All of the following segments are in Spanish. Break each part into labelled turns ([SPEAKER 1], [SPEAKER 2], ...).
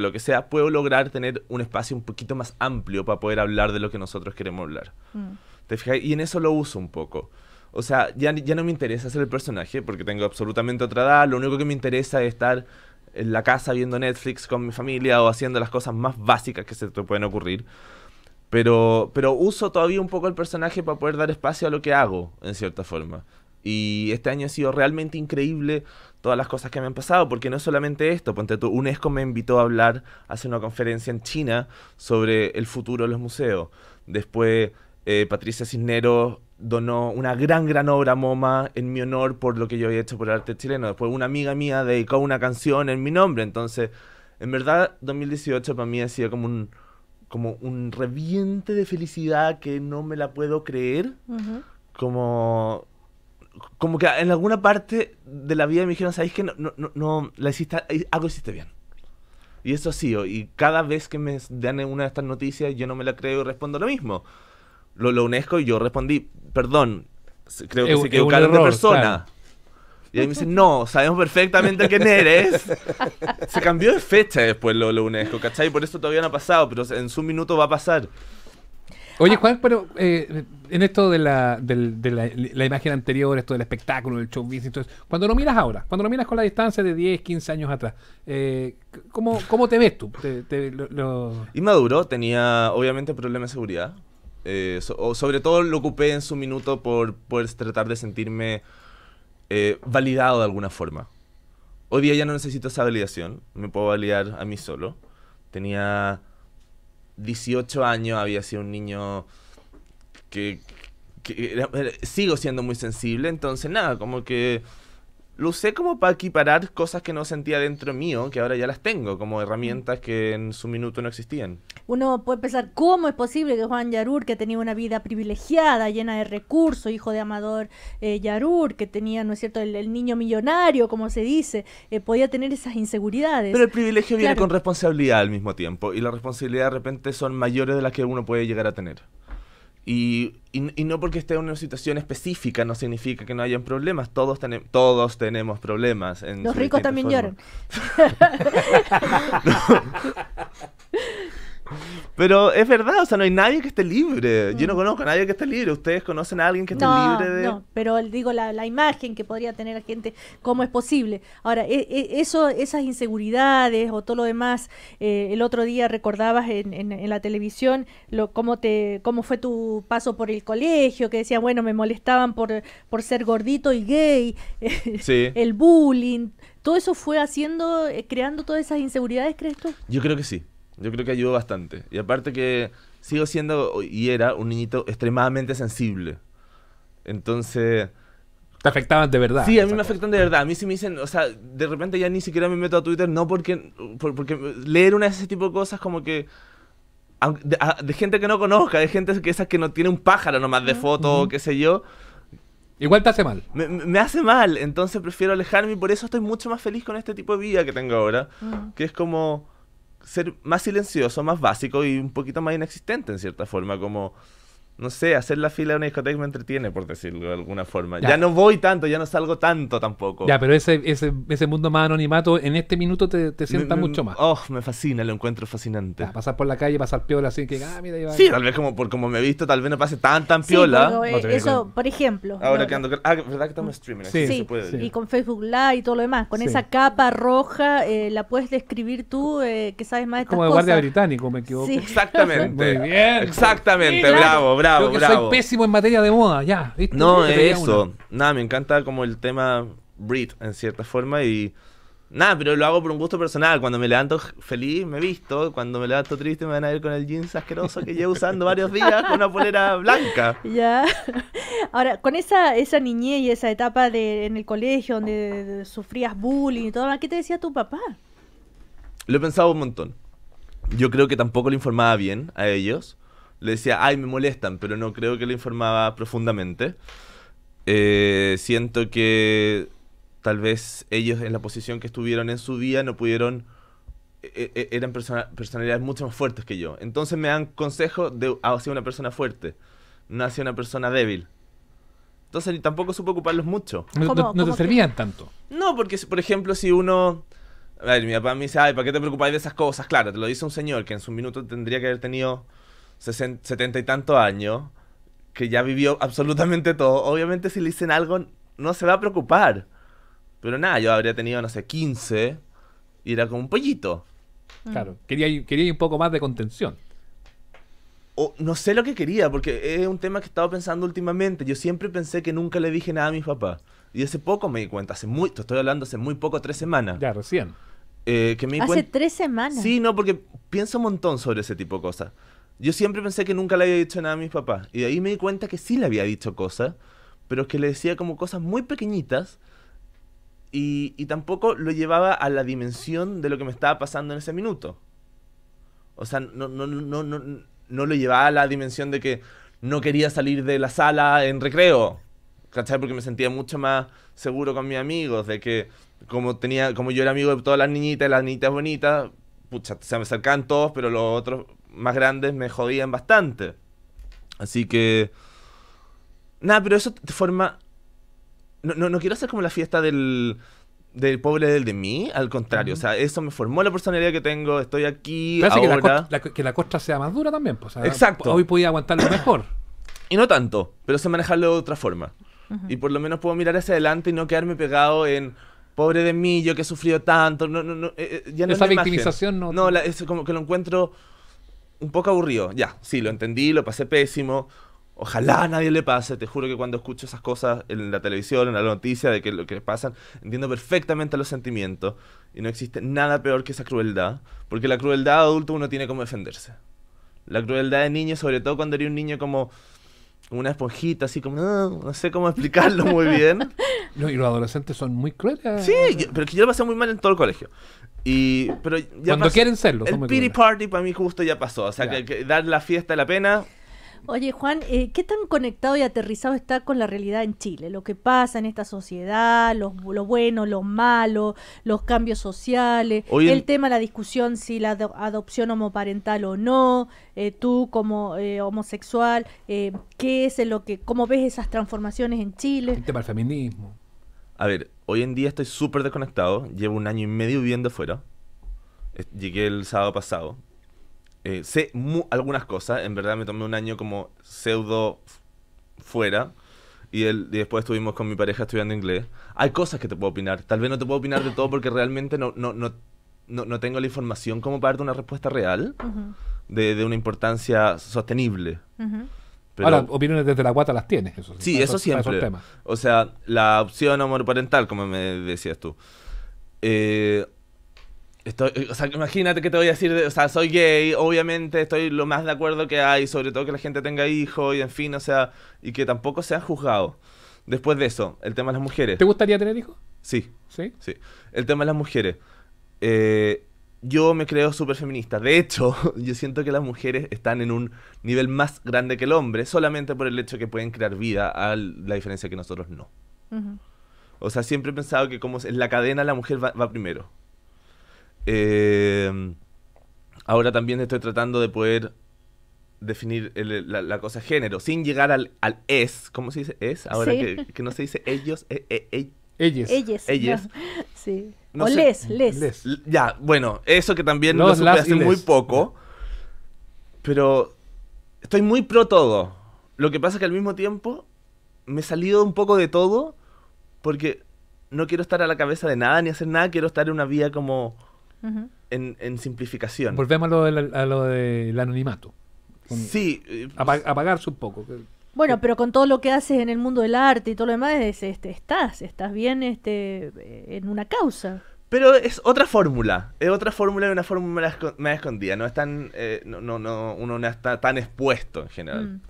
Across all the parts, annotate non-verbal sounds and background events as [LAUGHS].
[SPEAKER 1] lo que sea, puedo lograr tener un espacio un poquito más amplio para poder hablar de lo que nosotros queremos hablar. Mm. ¿Te fijas? Y en eso lo uso un poco. O sea, ya, ya no me interesa ser el personaje porque tengo absolutamente otra edad. Lo único que me interesa es estar en la casa viendo Netflix con mi familia o haciendo las cosas más básicas que se te pueden ocurrir. Pero, pero uso todavía un poco el personaje para poder dar espacio a lo que hago, en cierta forma. Y este año ha sido realmente increíble todas las cosas que me han pasado, porque no solamente esto, ponte tú, UNESCO me invitó a hablar, hace una conferencia en China sobre el futuro de los museos. Después eh, Patricia Cisneros donó una gran, gran obra MoMA en mi honor por lo que yo he hecho por el arte chileno. Después una amiga mía dedicó una canción en mi nombre. Entonces, en verdad, 2018 para mí ha sido como un, como un reviente de felicidad que no me la puedo creer. Como como que en alguna parte de la vida me dijeron, ¿sabéis que no, no, no, la hiciste, eh, algo hiciste bien? Y eso ha sido, y cada vez que me dan una de estas noticias, yo no me la creo y respondo lo mismo. Lo, lo UNESCO y yo respondí, perdón, creo que se equivocaron error, de persona. Y ahí me dicen, no, sabemos perfectamente quién eres. se cambió de fecha después lo, lo UNESCO, ¿cachai? Por eso todavía no ha pasado, pero en su minuto va a pasar.
[SPEAKER 2] Oye, ah. Juan, pero eh, en esto de, la, de, la, imagen anterior, esto del espectáculo, del showbiz, entonces, cuando lo miras ahora, cuando lo miras con la distancia de 10, 15 años atrás, eh, ¿cómo, te ves tú?
[SPEAKER 1] Inmaduro, tenía obviamente problemas de seguridad. Eh, sobre todo lo ocupé en su minuto por, por tratar de sentirme validado de alguna forma. Hoy día ya no necesito esa validación, me puedo validar a mí solo. Tenía 18 años había sido un niño que, sigo siendo muy sensible, entonces nada, como que lo usé como para equiparar cosas que no sentía dentro mío, que ahora ya las tengo, como herramientas mm. que en su minuto no existían.
[SPEAKER 3] Uno puede pensar, ¿cómo es posible que Juan Yarur, que tenía una vida privilegiada, llena de recursos, hijo de Amador eh, Yarur, que tenía, ¿no es cierto?, el, niño millonario, como se dice, eh, podía tener esas inseguridades. Pero el privilegio viene con
[SPEAKER 1] responsabilidad al mismo tiempo, y las responsabilidades de repente son mayores de las que uno puede llegar a tener. Y, no porque esté en una situación específica no significa que no hayan problemas. Todos, tenemos todos tenemos problemas. Los ricos también lloran. [LAUGHS] [LAUGHS] Pero es verdad, o sea, no hay nadie que esté libre. Yo no mm. conozco a nadie que esté libre. ¿Ustedes conocen a alguien que esté libre de.? No,
[SPEAKER 3] pero digo, la, imagen que podría tener la gente, ¿cómo es posible? Ahora, e, e, eso, esas inseguridades o todo lo demás, eh, el otro día recordabas en, la televisión lo, cómo, te, cómo fue tu paso por el colegio, que decían, bueno, me molestaban por, por ser gordito y gay, [LAUGHS] sí. el bullying. ¿Todo eso fue haciendo, eh, creando todas esas inseguridades, crees tú?
[SPEAKER 1] Yo creo que sí. Yo creo que ayudó bastante. Y aparte que sigo siendo y era un niñito extremadamente sensible. Entonces... Te afectaban de verdad. Sí, a mí me afectan de verdad. A mí sí me dicen, o sea, de repente ya ni siquiera me meto a Twitter, no porque, porque leer una de ese tipo de cosas como que... De, gente que no conozca, de gente que esas que no tiene un pájaro nomás de foto, qué sé yo. Igual te hace mal. Me, hace mal, entonces prefiero alejarme y por eso estoy mucho más feliz con este tipo de vida que tengo ahora, que es como ser más silencioso, más básico y un poquito más inexistente en cierta forma, como no sé, hacer la fila de una discoteca me entretiene, por decirlo de alguna forma. Ya, no voy tanto, ya no salgo tanto tampoco. Ya,
[SPEAKER 2] pero ese, ese, ese mundo más anonimato en este minuto te, te sienta mucho más. Oh, me fascina, lo encuentro fascinante. pasar por la calle, pasar piola así que, ah,
[SPEAKER 1] mira, Sí, tal vez como por como me he visto, tal vez no pase tan, tan piola. Eh, eso,
[SPEAKER 3] por ejemplo. Ahora que
[SPEAKER 1] ando. Ah, ¿verdad que estamos streaming? Sí,
[SPEAKER 3] y con Facebook Live y todo lo demás. Con esa capa roja eh, la puedes describir tú, eh, que sabes más de estas como cosas. Como de guardia británico,
[SPEAKER 2] me equivoco. Exactamente. [LAUGHS] Muy bien. Exactamente, bravo bravo, Creo Soy pésimo en materia de moda, ya. ¿viste? No, es eso.
[SPEAKER 1] Nada, me encanta como el tema Brit, en cierta forma, y. Nada, pero lo hago por un gusto personal. Cuando me levanto feliz, me visto. Cuando me levanto triste, me van a ir con el jeans asqueroso que llevo usando varios días con una polera blanca. [LAUGHS]
[SPEAKER 3] Ya. Ahora, con esa, esa niñez y esa etapa en el colegio donde sufrías bullying y todo, ¿qué te decía tu papá?
[SPEAKER 1] Lo he pensado un montón. Yo creo que tampoco le informaba bien a ellos le decía, ay, me molestan, pero no creo que le informaba profundamente. Eh, siento que tal vez ellos en la posición que estuvieron en su vida no pudieron e, e, eran personas personalidades mucho más fuertes que yo. Entonces me dan consejo de hacia una persona fuerte, no hacia una persona débil. Entonces ni tampoco supo ocuparlos mucho. no, te servían tanto. No, porque por ejemplo si uno a ver, mi papá me dice, "Ay, ¿para qué te preocupáis de esas cosas?" Claro, te lo dice un señor que en su minuto tendría que haber tenido setenta y tantos años, que ya vivió absolutamente todo, obviamente si le dicen algo no se va a preocupar. Pero nada, yo habría tenido, no sé, 15 y era como un pollito. Mm. Claro, quería, quería un poco más de contención. O, no sé lo que quería, porque es un tema que he estado pensando últimamente. Yo siempre pensé que nunca le dije nada a mi papá Y hace poco me di cuenta, hace muy, estoy hablando hace muy poco, tres semanas. Ya, recién. Eh, que me hace
[SPEAKER 3] tres semanas. Sí,
[SPEAKER 1] no, porque pienso un montón sobre ese tipo de cosas. Yo siempre pensé que nunca le había dicho nada a mis papás. Y de ahí me di cuenta que sí le había dicho cosas, pero es que le decía como cosas muy pequeñitas. Y, tampoco lo llevaba a la dimensión de lo que me estaba pasando en ese minuto. O sea, no, no, no, no, no lo llevaba a la dimensión de que no quería salir de la sala en recreo. ¿Cachai? Porque me sentía mucho más seguro con mis amigos, de que como tenía, como yo era amigo de todas las niñitas, las niñitas bonitas, pucha, se me acercaban todos, pero los otros más grandes me jodían bastante. Así que... Nada, pero eso te forma... No, no, quiero hacer como la fiesta del, del pobre del de mí, al contrario. O sea, eso me formó la personalidad que tengo, estoy aquí, ahora... Que la,
[SPEAKER 2] costa, que la sea más dura también. Pues, Exacto. Hoy
[SPEAKER 1] podía aguantarlo mejor. [CLEARS THROAT] Y no tanto, pero sé manejarlo de otra forma. Y por lo menos puedo mirar hacia adelante y no quedarme pegado en pobre de mí, yo que he sufrido tanto. No, no, no, eh, eh, ya no Esa victimización no. No, la, es como que lo encuentro un poco aburrido. Ya, sí, lo entendí, lo pasé pésimo. Ojalá a nadie le pase. Te juro que cuando escucho esas cosas en la televisión, en la noticia de que lo que les pasan, entiendo perfectamente los sentimientos. Y no existe nada peor que esa crueldad. Porque la crueldad de adulto uno tiene como defenderse. La crueldad de niño, sobre todo cuando eres un niño como, una esponjita, así como, ah, no, sé cómo explicarlo muy bien.
[SPEAKER 2] No, [LAUGHS] y los adolescentes
[SPEAKER 1] son muy crueles. Sí, pero que yo lo pasé muy mal en todo el colegio. Y, pero Cuando quieren serlo. El pity party para mí justo ya pasó. O sea, que, dar la fiesta la pena.
[SPEAKER 3] Oye, Juan, eh, ¿qué tan conectado y aterrizado está con la realidad en Chile? Lo que pasa en esta sociedad, los, lo bueno, lo malo, los cambios sociales, el tema, la discusión si la adopción homoparental o no, eh, tú como eh, homosexual, ¿qué es lo que, cómo ves esas transformaciones en Chile? El tema del feminismo.
[SPEAKER 2] A ver,
[SPEAKER 1] Hoy en día estoy súper desconectado. Llevo un año y medio viviendo afuera. Llegué el sábado pasado. Eh, sé algunas cosas. En verdad me tomé un año como pseudo fuera. Y, el, después estuvimos con mi pareja estudiando inglés. Hay cosas que te puedo opinar. Tal vez no te puedo opinar de todo porque realmente no, no, no, no, tengo la información como para darte una respuesta real de, de, una importancia sostenible. Ahora,
[SPEAKER 2] opiniones desde la guata las tienes. Eso, sí, eso, siempre.
[SPEAKER 1] O sea, la opción homoparental, como me decías tú. Eh, eh, o sea, imagínate que te voy a decir, o sea, soy gay, obviamente estoy lo más de acuerdo que hay, sobre todo que la gente tenga hijos y en fin, o sea, y que tampoco sean juzgados. Después de eso, el tema de las mujeres. ¿Te
[SPEAKER 2] gustaría tener hijos?
[SPEAKER 1] Sí. ¿Sí? Sí. El tema de las mujeres. Eh, yo me creo súper feminista. De hecho, [LAUGHS] yo siento que las mujeres están en un nivel más grande que el hombre solamente por el hecho que pueden crear vida, a la diferencia que nosotros no. O sea, siempre he pensado que como en la cadena la mujer va, primero. Em, ahora también estoy tratando de poder definir la, cosa género, sin llegar al, al es. ¿Cómo se dice es? Ahora que, no se dice ellos, [LAUGHS] es ellos ellos
[SPEAKER 3] [LAUGHS] Sí. o les,
[SPEAKER 1] les. Ya, bueno, eso que también Los, lo supe hace muy poco. Pero estoy muy pro todo. Lo que pasa es que al mismo tiempo me he salido un poco de todo porque no quiero estar a la cabeza de nada ni hacer nada, quiero estar en una vía como en, en, simplificación.
[SPEAKER 2] Volvemos a lo, de del anonimato. sí. Eh, apagarse un poco.
[SPEAKER 3] Bueno, eh, pero con todo lo que haces en el mundo del arte y todo lo demás, este, estás, estás bien este, eh, en una causa.
[SPEAKER 1] Pero es otra fórmula, es otra fórmula y una fórmula más escondida, no, es tan, eh, no, no, uno no está tan expuesto en general. Mm.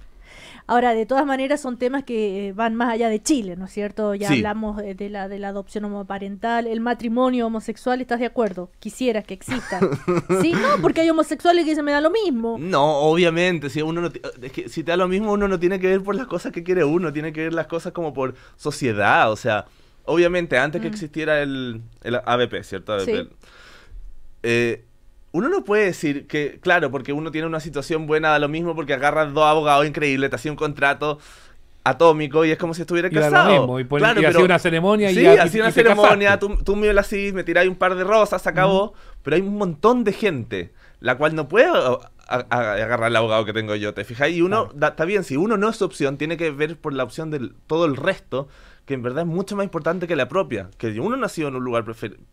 [SPEAKER 3] Ahora, de todas maneras, son temas que eh, van más allá de Chile, ¿no es cierto? Ya hablamos eh, de la, de la adopción homoparental, el matrimonio homosexual, ¿estás de acuerdo? Quisieras que exista. [LAUGHS] sí, no, porque hay homosexuales que dicen, me da lo mismo.
[SPEAKER 1] No, obviamente, si uno es que si te da lo mismo, uno no tiene que ver por las cosas que quiere uno, tiene que ver las cosas como por sociedad, o sea, obviamente, antes que mm. existiera el, ABP, ¿cierto? ABP. Sí. Eh, uno no puede decir que, claro, porque uno tiene una situación buena, da lo mismo, porque agarras dos abogados increíbles, te hacía un contrato atómico y es como si estuviera casado. claro, pero, una ceremonia y Sí, hacía una ceremonia, tú, tú, me así, me tiráis un par de rosas, se acabó. Pero hay un montón de gente, la cual no puede agarrar el abogado que tengo yo, ¿te fijáis? Y uno, está bien, si uno no es opción, tiene que ver por la opción de todo el resto en verdad es mucho más importante que la propia. Que uno nació en un lugar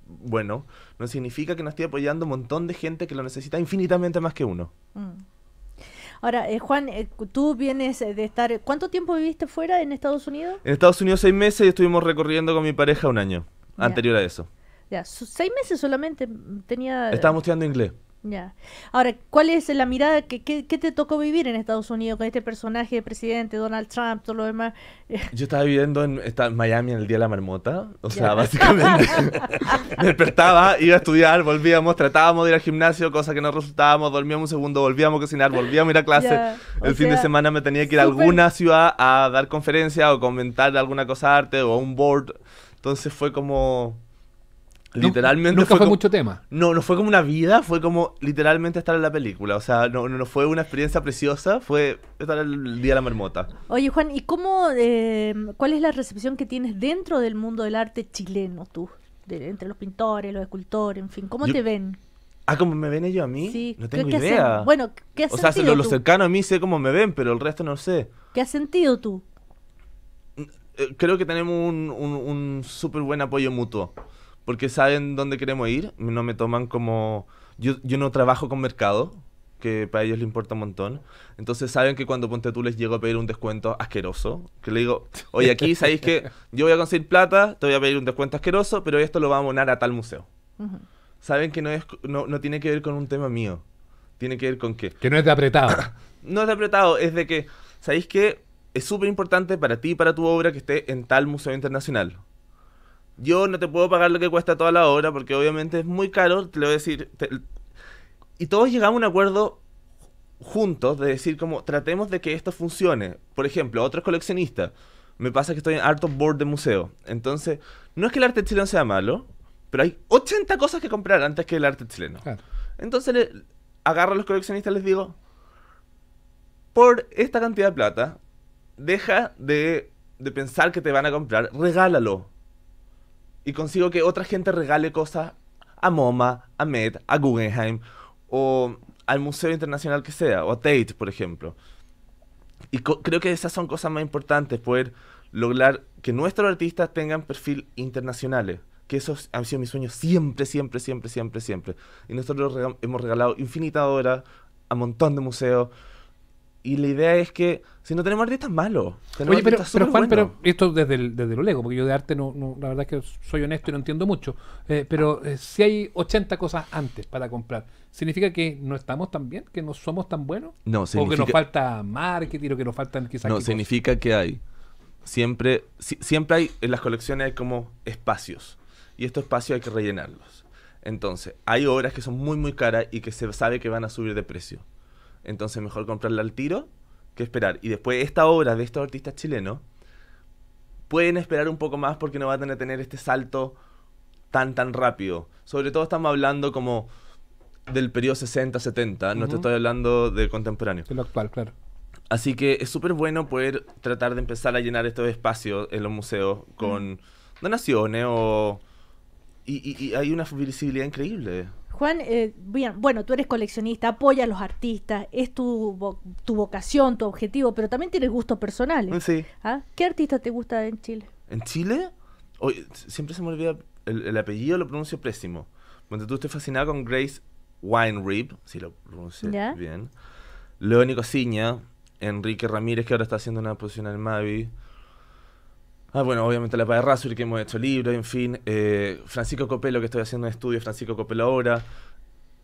[SPEAKER 1] bueno, no significa que no esté apoyando un montón de gente que lo necesita infinitamente más que uno.
[SPEAKER 3] Mm. Ahora, eh, Juan, eh, tú vienes eh, de estar... ¿Cuánto tiempo viviste fuera en Estados Unidos?
[SPEAKER 1] En Estados Unidos seis meses y estuvimos recorriendo con mi pareja un año, anterior a eso.
[SPEAKER 3] Ya, seis meses solamente mm, tenía... Estábamos estudiando inglés. Ya. Ahora, ¿cuál es la mirada que, te tocó vivir en Estados Unidos con este personaje de presidente, Donald Trump, todo lo demás? [LAUGHS]
[SPEAKER 1] Yo estaba viviendo en, Miami en el Día de la Marmota, o sea,
[SPEAKER 3] básicamente
[SPEAKER 1] me [LAUGHS] [LAUGHS] despertaba, iba a estudiar, volvíamos, tratábamos de ir al gimnasio, cosa que no resultábamos, dormíamos un segundo, volvíamos a cocinar, volvíamos a ir a clase. El fin de semana me tenía que ir a alguna ciudad a dar conferencia o comentar alguna cosa de arte o un board. Entonces fue como Literalmente. fue, No, no fue como una vida, fue como literalmente estar en la película. O sea, no, fue una experiencia preciosa, fue estar el día de la mermota
[SPEAKER 3] Oye, Juan, ¿y cómo, eh, cuál es la recepción que tienes dentro del mundo del arte chileno tú? entre los pintores, los escultores, en fin, ¿cómo te ven?
[SPEAKER 1] Ah, como me ven ellos a mí? No tengo idea. Bueno, ¿qué O sea, los lo cercano a mí sé cómo me ven, pero el resto no sé.
[SPEAKER 3] ¿Qué has sentido tú?
[SPEAKER 1] Mm, eh, creo que tenemos un, un, un súper buen apoyo mutuo porque saben dónde queremos ir, no me toman como... Yo, yo no trabajo con mercado, que para ellos le importa un montón. Entonces saben que cuando Ponte tú les llego a pedir un descuento asqueroso, que le digo, oye, aquí sabéis que yo voy a conseguir plata, te voy a pedir un descuento asqueroso, pero esto lo va a abonar a tal museo. Saben que no, es, no, no, tiene que ver con un tema mío, tiene que ver con qué. Que no es de apretado. [COUGHS] no es de apretado, es de que, ¿sabéis que es súper importante para ti y para tu obra que esté en tal museo internacional? yo no te puedo pagar lo que cuesta toda la obra porque obviamente es muy caro, te lo voy a decir. y todos llegamos a un acuerdo juntos de decir como tratemos de que esto funcione. Por ejemplo, otros coleccionistas. Me pasa que estoy en harto board de museo. Entonces, no es que el arte chileno sea malo, pero hay 80 cosas que comprar antes que el arte chileno. Entonces, le... agarro a los coleccionistas y les digo, por esta cantidad de plata, deja de, de pensar que te van a comprar, regálalo y consigo que otra gente regale cosas a MoMA, a Met, a Guggenheim o al museo internacional que sea, o a Tate, por ejemplo. Y creo que esas son cosas más importantes, poder lograr que nuestros artistas tengan perfil internacionales. Que eso ha sido mi sueño siempre, siempre, siempre, siempre, siempre. Y nosotros hemos regalado
[SPEAKER 2] infinita horas a un montón de
[SPEAKER 1] museos. Y la idea es que si no tenemos
[SPEAKER 2] arte malos, malo. Oye, pero, esto desde, desde lo lego, porque yo de arte no, la verdad es que soy honesto y no entiendo mucho. Eh, pero eh, si hay 80 cosas antes para comprar, ¿significa que no estamos tan bien? ¿Que no somos tan buenos? No, significa... ¿O que nos falta marketing o que nos faltan quizás... No,
[SPEAKER 1] significa que hay. Siempre, siempre hay, en las colecciones hay como espacios. Y estos espacios hay que rellenarlos. Entonces, hay obras que son muy, muy caras y que se sabe que van a subir de precio. Entonces mejor comprarla al tiro que esperar. Y después esta obra de estos artistas chilenos pueden esperar un poco más porque no van a tener este salto tan tan rápido. Sobre todo estamos hablando como del periodo 60-70, no te estoy hablando de contemporáneo. De lo actual, claro. Así que es súper bueno poder tratar de empezar a llenar estos espacios en los museos con donaciones o y, hay una visibilidad increíble.
[SPEAKER 3] Juan, eh, bien, bueno, tú eres coleccionista, apoya a los artistas, es tu, tu vocación, tu objetivo, pero también tienes gustos personales. Sí. ¿Ah? ¿Qué artista te gusta en Chile?
[SPEAKER 1] ¿En Chile? siempre se me olvida, el, apellido lo pronuncio pésimo. Cuando tú estés fascinado con Grace Wine si lo pronuncio bien. Leónico Ciña, Enrique Ramírez, que ahora está haciendo una posición en Mavi. Ah, bueno, obviamente la de Razur, que hemos hecho libros, en fin. Eh, Francisco Copelo, que estoy haciendo un estudio, Francisco Copelo ahora.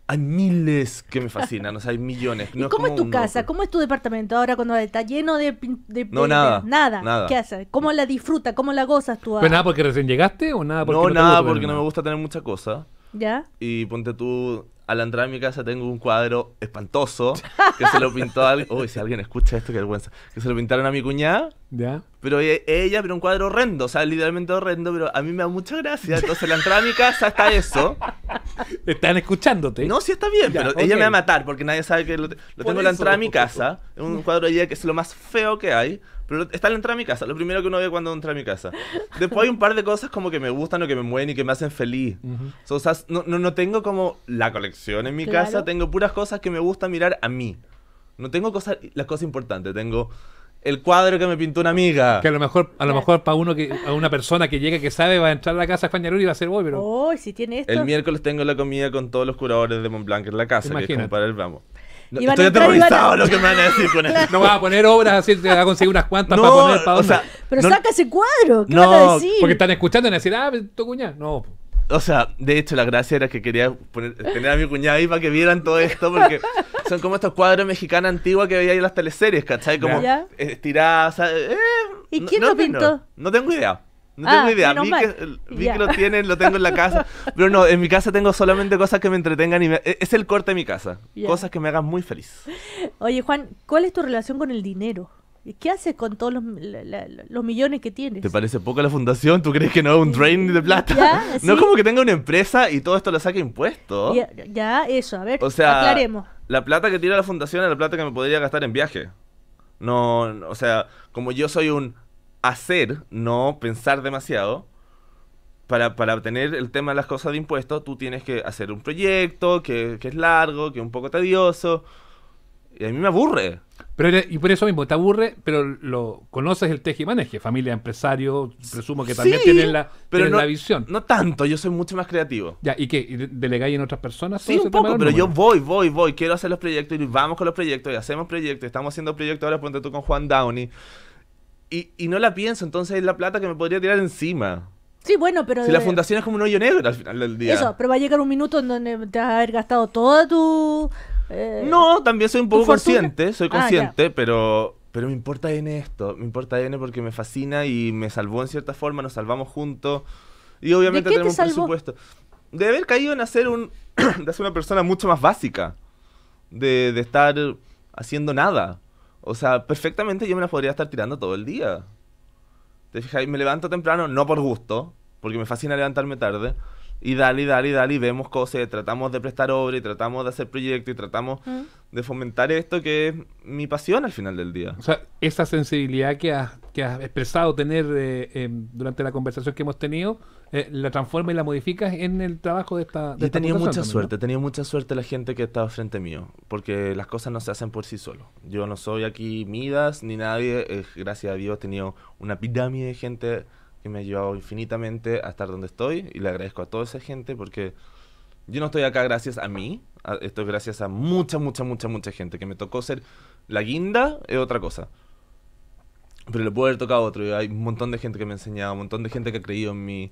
[SPEAKER 1] Hay miles que me fascinan, o sea, hay millones. [LAUGHS] ¿Y cómo es, tu casa?
[SPEAKER 3] ¿Cómo es tu departamento ahora cuando está lleno de... de no, nada, nada. ¿Qué haces? ¿Cómo la disfrutas? ¿Cómo la gozas tú? Pues nada
[SPEAKER 1] porque recién llegaste o nada porque no, nada porque no me gusta tener mucha cosa. ¿Ya? Y ponte tú, a la entrada de mi casa tengo un cuadro espantoso que se lo pintó alguien. [LAUGHS] Uy, si alguien escucha esto, qué vergüenza. Que se lo pintaron a mi cuñada. Ya. Pero e-, ella, pero un cuadro horrendo, o sea, literalmente horrendo, pero a mí me da mucha gracia. Entonces, la entrada de mi casa está eso.
[SPEAKER 2] [LAUGHS] ¿Están escuchándote? No, sí está bien, pero ella me va a
[SPEAKER 1] matar porque nadie sabe que lo, tengo en la entrada a mi casa. Es un cuadro de ella que es lo más feo que hay. Pero está la entrada a mi casa, lo primero que uno ve cuando entra a mi casa. Después hay un par de cosas como que me gustan o que me mueven y que me hacen feliz. o sea, no, no, no, tengo como la colección en mi casa, tengo puras cosas que me gusta mirar a mí. No tengo cosas, las cosas importantes, tengo el cuadro que me pintó una amiga. Que a
[SPEAKER 2] lo mejor, a lo mejor para uno que, a una persona que llega que sabe va a entrar a la casa española y va a ser voy, pero.
[SPEAKER 3] Oh, si tiene esto. El
[SPEAKER 1] miércoles tengo la comida con todos los curadores de Montblanc en la casa, Imagínate.
[SPEAKER 3] que es como
[SPEAKER 2] para el vamos. Estoy aterrorizado lo que me van a decir con No vas a poner obras así, te vas a conseguir unas cuantas para poner para o Pero
[SPEAKER 3] saca ese cuadro, ¿qué no, a decir? Porque
[SPEAKER 2] están escuchando y van a decir, ah, tu cuñada. No.
[SPEAKER 1] O sea, de hecho, la gracia era que quería tener a mi cuñada ahí para que vieran todo esto, porque [LAUGHS] son como estos cuadros mexicanos antiguos que veía ahí en las teleseries, ¿cachai? Como estiradas, eh,
[SPEAKER 3] ¿Y quién lo pintó?
[SPEAKER 1] No tengo idea. No tengo ah, idea. Vi, que, lo tienen, lo tengo en la casa. Pero no, en mi casa tengo solamente cosas que me entretengan y e, es el corte de mi casa. Cosas que me hagan muy feliz.
[SPEAKER 3] Oye, Juan, ¿cuál es tu relación con el dinero? ¿Qué haces con todos los, millones que tienes? ¿Te
[SPEAKER 1] parece poco la fundación? ¿Tú crees que no es un drain de plata? [LAUGHS] No es como que tenga una empresa y todo esto lo saque impuesto.
[SPEAKER 3] Ya, eso, a ver, o sea, aclaremos.
[SPEAKER 1] La plata que tira la fundación es la plata que me podría gastar en viaje. no o sea, como yo soy un hacer, no pensar demasiado. Para, para obtener el tema de las cosas de impuestos, tú tienes que hacer un proyecto que, es largo, que es un poco tedioso. Y a mí me aburre.
[SPEAKER 2] Pero, y por eso mismo, te aburre, pero lo conoces el teje maneje, familia, empresario, presumo que también tienen la, pero la visión. No tanto, yo soy mucho más creativo. Ya, ¿y qué? ¿Delegáis en otras personas? Sí, un poco, pero yo voy, voy,
[SPEAKER 1] voy, quiero hacer los proyectos y vamos con los proyectos y hacemos proyectos, estamos haciendo proyectos ahora, ponte tú con Juan Downey, y, no la pienso, entonces es la plata que me podría tirar encima.
[SPEAKER 3] Sí, bueno, pero... Si la fundación
[SPEAKER 1] es como un hoyo negro al final del día. Eso,
[SPEAKER 3] pero va a llegar un minuto en donde te vas a haber gastado toda tu... Eh, no, también soy un poco consciente, soy ah, consciente,
[SPEAKER 1] pero pero me importa N esto, me importa N porque me fascina y me salvó en cierta forma, nos salvamos juntos y obviamente tenemos presupuesto. De haber caído en hacer un [CLEARS THROAT] de una persona mucho más básica, de, de estar haciendo nada. O sea, perfectamente yo me las podría estar tirando todo el día. Te fijáis, me levanto temprano, no por gusto, porque me fascina levantarme tarde. Y dale, dale, dale, y vemos cosas, tratamos de prestar obra, y tratamos de hacer proyectos, y tratamos mm. de fomentar esto que es mi pasión al final del día. O
[SPEAKER 2] sea, esa sensibilidad que has, que has expresado tener eh, em, durante la conversación que hemos tenido, eh, la transformas y la modificas en el trabajo de esta... De he tenido mucha suerte, he tenido mucha suerte la gente que estaba
[SPEAKER 1] frente mío, porque las cosas no se hacen por sí solo. Yo no soy aquí Midas ni nadie, eh, gracias a Dios he tenido una pirámide de gente que me ha llevado infinitamente a estar donde estoy y le agradezco a toda esa gente porque yo no estoy acá gracias a mí, a, esto es gracias a mucha, mucha, mucha, mucha gente que me tocó ser la guinda es otra cosa pero le puedo haber tocado otro. Y hay un montón de gente que me ha enseñado, un montón de gente que ha creído en mí.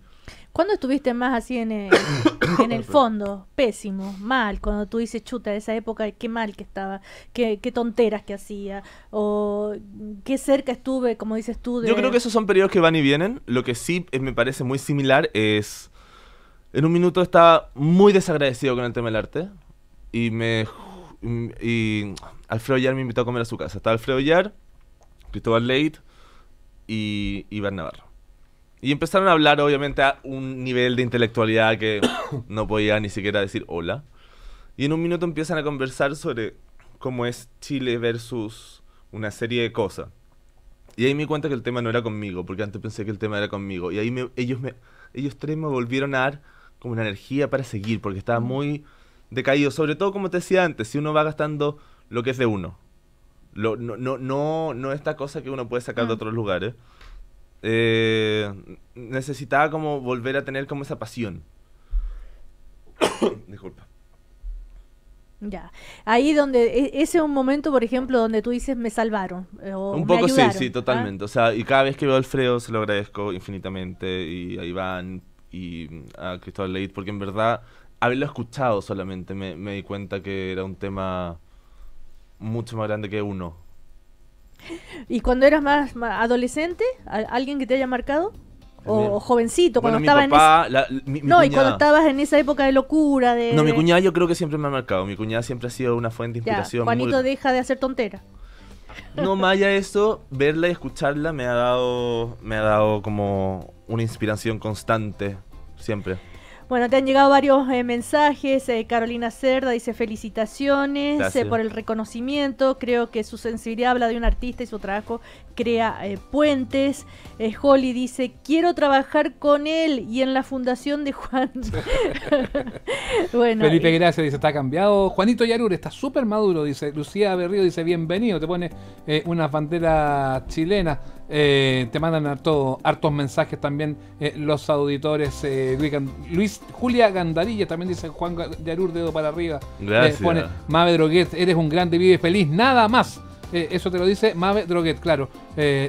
[SPEAKER 3] ¿Cuándo estuviste más así en el, [COUGHS] en el fondo? Pésimo, mal, cuando tú dices, chuta, de esa época, qué mal que estaba, qué, tonteras que hacía, o qué cerca estuve, como dices tú. Yo creo que esos
[SPEAKER 1] son periodos que van y vienen. Lo que sí eh, me parece muy similar es, en un minuto estaba muy desagradecido con el tema del arte y me... Y, y Alfredo Yar me invitó a comer a su casa. Estaba Alfredo Yar, Cristóbal Leit y Iván Navarro. Y empezaron a hablar, obviamente, a un nivel de intelectualidad que [COUGHS] no podía ni siquiera decir hola. Y en un minuto empiezan a conversar sobre cómo es Chile versus una serie de cosas. Y ahí me di cuenta que el tema no era conmigo, porque antes pensé que el tema era conmigo. Y ahí ellos, me, ellos tres me volvieron a dar como una energía para seguir, porque estaba mm. muy decaído. Sobre todo, como te decía antes, si uno va gastando lo que es de uno. Lo, no, no, no, no esta cosa que uno puede sacar de mm. otros lugares. Eh, necesitaba como volver a tener como esa pasión. [COUGHS] Disculpa.
[SPEAKER 3] Ya. Ahí donde, e, ese es un momento, por ejemplo, donde tú dices, me salvaron. Eh, un poco sí, sí, ¿ah? totalmente.
[SPEAKER 1] O sea, y cada vez que veo a Alfredo se lo agradezco infinitamente, y a Iván, y a Cristóbal Leid porque en verdad, haberlo escuchado solamente me, me di cuenta que era un tema mucho más grande que uno.
[SPEAKER 3] ¿Y cuando eras más, adolescente? ¿Alguien que te haya marcado? Eh, o, jovencito, cuando mi en esa...
[SPEAKER 1] No, y cuando estabas
[SPEAKER 3] en esa época de locura de... No, mi cuñada
[SPEAKER 1] yo creo que siempre me ha marcado. Mi cuñada siempre ha sido una fuente de inspiración. Juanito
[SPEAKER 3] deja de hacer tontera.
[SPEAKER 1] No, [LAUGHS] más allá eso, verla y escucharla me ha dado, me ha dado como una inspiración constante, siempre.
[SPEAKER 3] Bueno, te han llegado varios eh, mensajes. Eh, Carolina Cerda dice felicitaciones eh, por el reconocimiento. Creo que su sensibilidad habla de un artista y su trabajo crea puentes. Holly dice, quiero trabajar con él y en la fundación de Juan. [LAUGHS] [LAUGHS] bueno, Felipe
[SPEAKER 2] Gracia dice, está cambiado. Juanito Yarur está súper maduro, dice. Lucía Berrío dice, bienvenido. Te pone una bandera chilena. Eh, te mandan todos hartos mensajes también eh, los auditores. Eh, Luis, Julia Gandarilla también dice Juan Yarur, dedo para arriba. Gracias. pone Mave Droguet, eres un grande, vive feliz, nada más. eso te lo dice Mave Droguet, claro.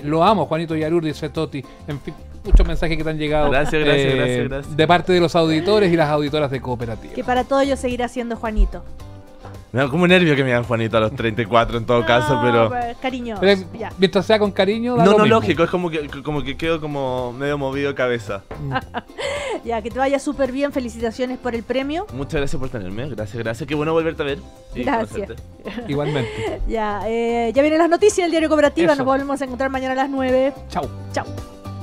[SPEAKER 2] lo amo, Juanito Yarur, dice Toti. En fin, muchos mensajes que te han llegado. Gracias, gracias, gracias, gracias, De parte de los auditores y las auditoras de cooperativa.
[SPEAKER 3] Que para todo ello seguirá siendo Juanito.
[SPEAKER 2] Me da como nervio que me dan Juanito a los 34 en todo caso, pero. cariño. Pero, mientras sea con cariño.
[SPEAKER 1] no, no, lógico, es como que, como que quedo como medio movido de cabeza.
[SPEAKER 3] [LAUGHS] ya, que te vaya súper bien, felicitaciones por el premio.
[SPEAKER 1] Muchas gracias por tenerme, gracias, gracias. Qué bueno volverte a ver. gracias.
[SPEAKER 2] [LAUGHS] Igualmente.
[SPEAKER 3] ya, eh, ya vienen las noticias del diario Cooperativa, nos volvemos a encontrar mañana a las 9. chao chao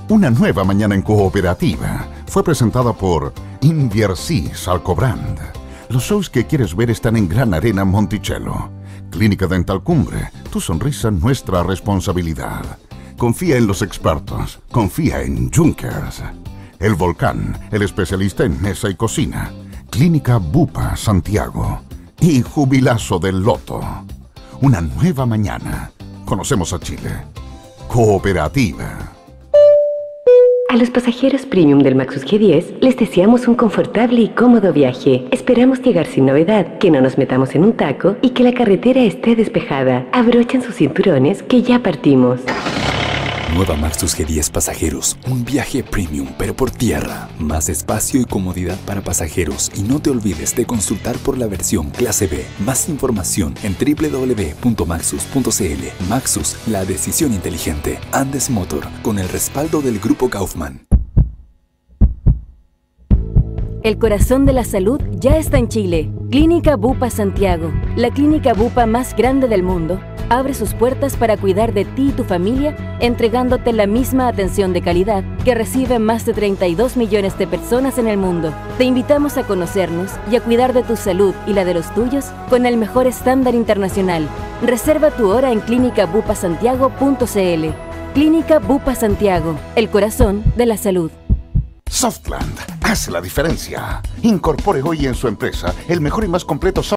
[SPEAKER 2] Una nueva mañana en Cooperativa fue presentada por Inversis Alcobrand los shows que quieres ver están en Gran Arena Monticello. Clínica Dental Cumbre, tu sonrisa nuestra responsabilidad. Confía en los expertos, confía en Junkers. El Volcán, el especialista en mesa y cocina. Clínica Bupa Santiago y Jubilazo del Loto. Una nueva mañana. Conocemos a Chile. Cooperativa. A los pasajeros premium del Maxus G10 les deseamos un confortable y cómodo viaje. Esperamos llegar sin novedad, que no nos metamos en un taco y que la carretera esté despejada. Abrochen sus cinturones que ya partimos. Nueva Maxus G10 pasajeros, un viaje premium pero por tierra, más espacio y comodidad para pasajeros y no te olvides de consultar por la versión clase B. Más información en www.maxus.cl. Maxus, la decisión inteligente. Andes Motor, con el respaldo del grupo Kaufman.
[SPEAKER 3] El corazón de la salud ya está en Chile. Clínica Bupa Santiago, la clínica Bupa más grande del mundo abre sus puertas para cuidar de ti y tu familia, entregándote la misma atención de calidad que reciben más de 32 millones de personas en el mundo. Te invitamos a conocernos y a cuidar de tu salud y la de los tuyos con el mejor estándar internacional. Reserva tu hora en clínicabupasantiago.cl. Clínica Bupa Santiago, el corazón de la salud. Softland hace
[SPEAKER 2] la diferencia. Incorpore hoy en su empresa el mejor y más completo software.